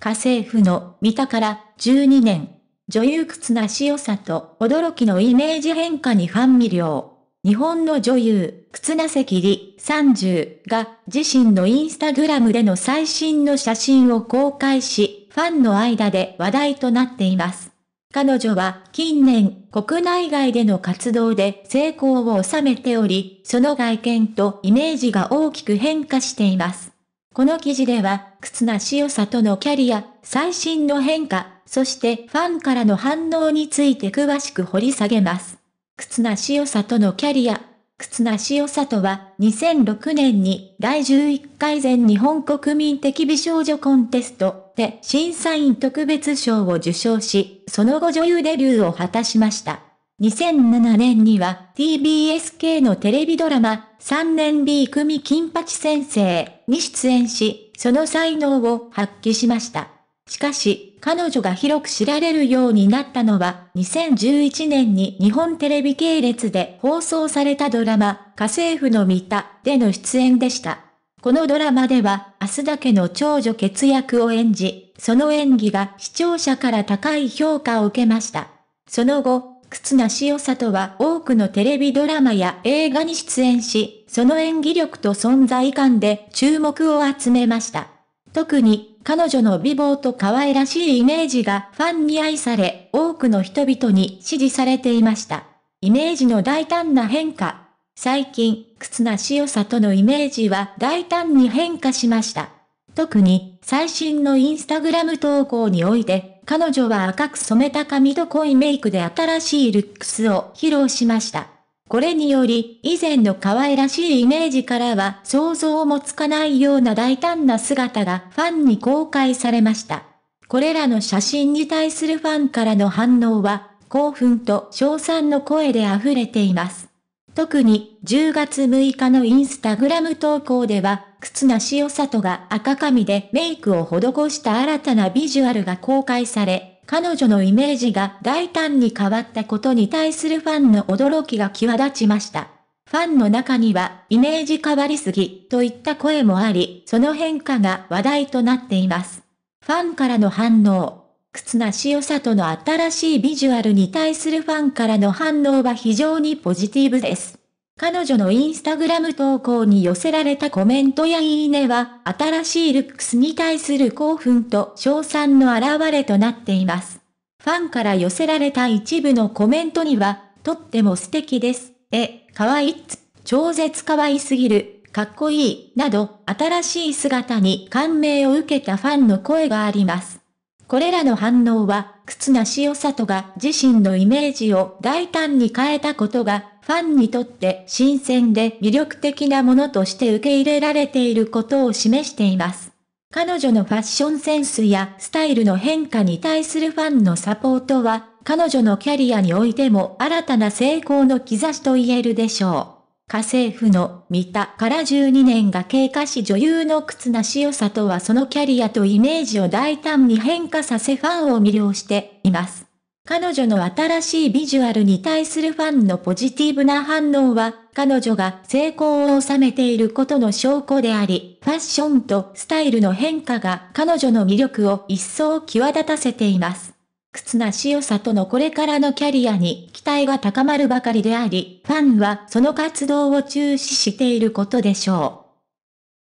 家政婦の見たから12年。女優靴なしよさと驚きのイメージ変化にファン魅了。日本の女優、靴なせきり30が自身のインスタグラムでの最新の写真を公開し、ファンの間で話題となっています。彼女は近年国内外での活動で成功を収めており、その外見とイメージが大きく変化しています。この記事では、なしよさとのキャリア、最新の変化、そしてファンからの反応について詳しく掘り下げます。なしよさとのキャリア、なしよさとは2006年に第11回全日本国民的美少女コンテストで審査員特別賞を受賞し、その後女優デビューを果たしました。2007年には TBS 系のテレビドラマ3年 B 組金八先生に出演し、その才能を発揮しました。しかし、彼女が広く知られるようになったのは、2011年に日本テレビ系列で放送されたドラマ、家政婦の三田での出演でした。このドラマでは、明日だけの長女決役を演じ、その演技が視聴者から高い評価を受けました。その後、忽那潮里は多くのテレビドラマや映画に出演し、その演技力と存在感で注目を集めました。特に、彼女の美貌と可愛らしいイメージがファンに愛され、多くの人々に支持されていました。イメージの大胆な変化。最近、忽那潮里のイメージは大胆に変化しました。特に、最新のインスタグラム投稿において、彼女は赤く染めた髪と濃いメイクで新しいルックスを披露しました。これにより、以前の可愛らしいイメージからは想像もつかないような大胆な姿がファンに公開されました。これらの写真に対するファンからの反応は、興奮と称賛の声で溢れています。特に10月6日のインスタグラム投稿では、靴なし潮里が赤髪でメイクを施した新たなビジュアルが公開され、彼女のイメージが大胆に変わったことに対するファンの驚きが際立ちました。ファンの中には、イメージ変わりすぎ、といった声もあり、その変化が話題となっています。ファンからの反応。忽那さ里の新しいビジュアルに対するファンからの反応は非常にポジティブです。彼女のインスタグラム投稿に寄せられたコメントやいいねは、新しいルックスに対する興奮と賞賛の表れとなっています。ファンから寄せられた一部のコメントには、とっても素敵です。え、かわいっつ、超絶かわいすぎる、かっこいい、など、新しい姿に感銘を受けたファンの声があります。これらの反応は、忽那塩里が自身のイメージを大胆に変えたことが、ファンにとって新鮮で魅力的なものとして受け入れられていることを示しています。彼女のファッションセンスやスタイルの変化に対するファンのサポートは、彼女のキャリアにおいても新たな成功の兆しと言えるでしょう。家政婦の三田から12年が経過し女優の靴なしよさとはそのキャリアとイメージを大胆に変化させファンを魅了しています。彼女の新しいビジュアルに対するファンのポジティブな反応は、彼女が成功を収めていることの証拠であり、ファッションとスタイルの変化が彼女の魅力を一層際立たせています。忽那潮里のこれからのキャリアに期待が高まるばかりであり、ファンはその活動を注視していることでしょう。